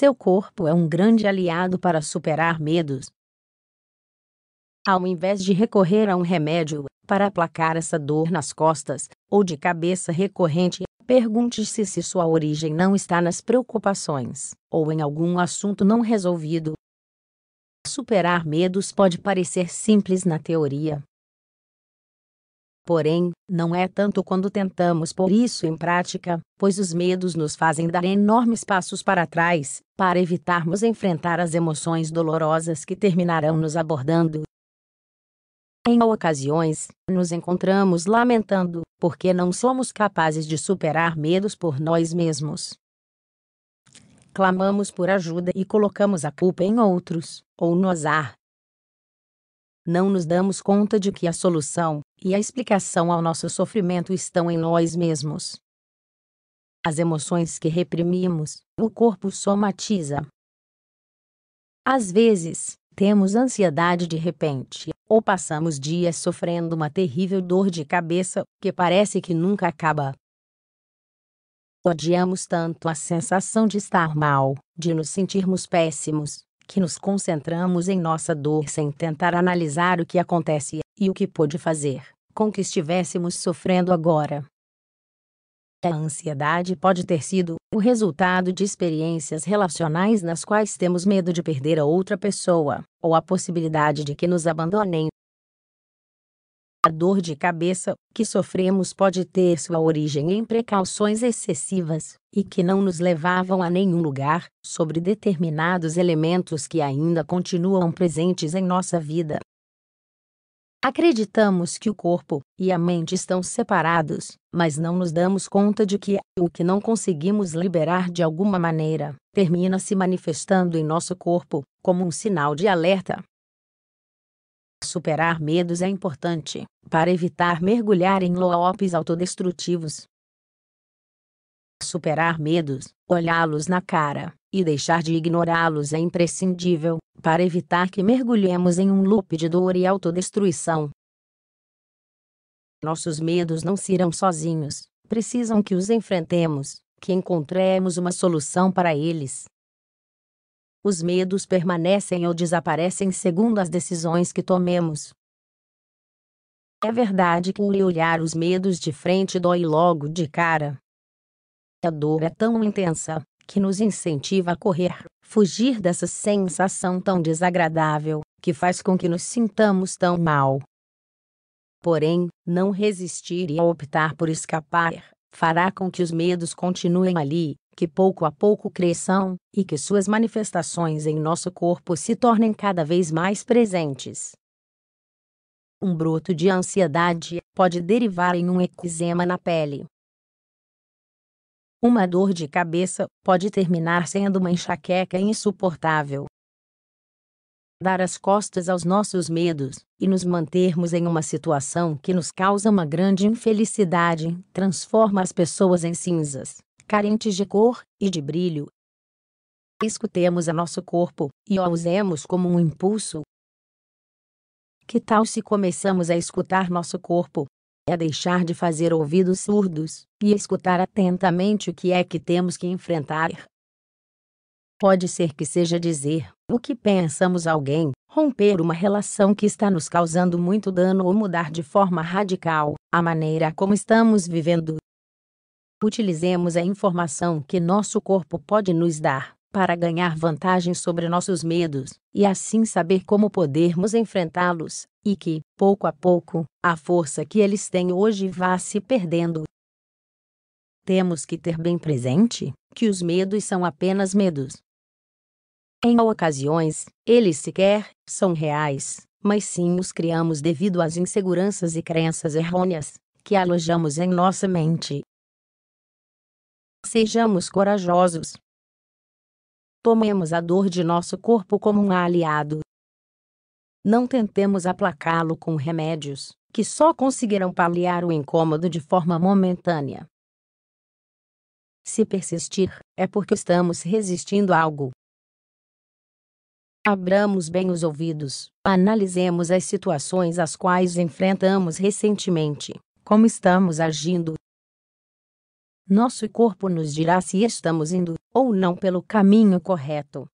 Seu corpo é um grande aliado para superar medos. Ao invés de recorrer a um remédio para aplacar essa dor nas costas ou de cabeça recorrente, pergunte-se se sua origem não está nas preocupações ou em algum assunto não resolvido. Superar medos pode parecer simples na teoria, Porém, não é tanto quando tentamos pôr isso em prática, pois os medos nos fazem dar enormes passos para trás, para evitarmos enfrentar as emoções dolorosas que terminarão nos abordando. Em ocasiões, nos encontramos lamentando, porque não somos capazes de superar medos por nós mesmos. Clamamos por ajuda e colocamos a culpa em outros, ou no azar, não nos damos conta de que a solução e a explicação ao nosso sofrimento estão em nós mesmos. As emoções que reprimimos, o corpo somatiza. Às vezes, temos ansiedade de repente, ou passamos dias sofrendo uma terrível dor de cabeça que parece que nunca acaba. Odiamos tanto a sensação de estar mal, de nos sentirmos péssimos, que nos concentramos em nossa dor sem tentar analisar o que acontece e o que pode fazer com que estivéssemos sofrendo agora. A ansiedade pode ter sido o resultado de experiências relacionais nas quais temos medo de perder a outra pessoa, ou a possibilidade de que nos abandonem, a dor de cabeça que sofremos pode ter sua origem em precauções excessivas, e que não nos levavam a nenhum lugar, sobre determinados elementos que ainda continuam presentes em nossa vida. Acreditamos que o corpo e a mente estão separados, mas não nos damos conta de que o que não conseguimos liberar de alguma maneira termina se manifestando em nosso corpo, como um sinal de alerta. Superar medos é importante para evitar mergulhar em loops autodestrutivos. Superar medos, olhá-los na cara e deixar de ignorá-los é imprescindível para evitar que mergulhemos em um loop de dor e autodestruição. Nossos medos não se irão sozinhos, precisam que os enfrentemos, que encontremos uma solução para eles os medos permanecem ou desaparecem segundo as decisões que tomemos. É verdade que olhar os medos de frente dói logo de cara. A dor é tão intensa que nos incentiva a correr, fugir dessa sensação tão desagradável que faz com que nos sintamos tão mal. Porém, não resistir e optar por escapar fará com que os medos continuem ali, que pouco a pouco cresçam, e que suas manifestações em nosso corpo se tornem cada vez mais presentes. Um broto de ansiedade pode derivar em um eczema na pele. Uma dor de cabeça pode terminar sendo uma enxaqueca insuportável. Dar as costas aos nossos medos e nos mantermos em uma situação que nos causa uma grande infelicidade transforma as pessoas em cinzas carentes de cor e de brilho. Escutemos a nosso corpo e o usemos como um impulso. Que tal se começamos a escutar nosso corpo? É deixar de fazer ouvidos surdos e escutar atentamente o que é que temos que enfrentar. Pode ser que seja dizer o que pensamos a alguém, romper uma relação que está nos causando muito dano ou mudar de forma radical a maneira como estamos vivendo Utilizemos a informação que nosso corpo pode nos dar para ganhar vantagem sobre nossos medos e assim saber como podermos enfrentá-los, e que, pouco a pouco, a força que eles têm hoje vá se perdendo. Temos que ter bem presente que os medos são apenas medos. Em ocasiões, eles sequer são reais, mas sim os criamos devido às inseguranças e crenças errôneas que alojamos em nossa mente Sejamos corajosos. Tomemos a dor de nosso corpo como um aliado. Não tentemos aplacá-lo com remédios, que só conseguirão paliar o incômodo de forma momentânea. Se persistir, é porque estamos resistindo a algo. Abramos bem os ouvidos, analisemos as situações às quais enfrentamos recentemente, como estamos agindo nosso corpo nos dirá se estamos indo ou não pelo caminho correto.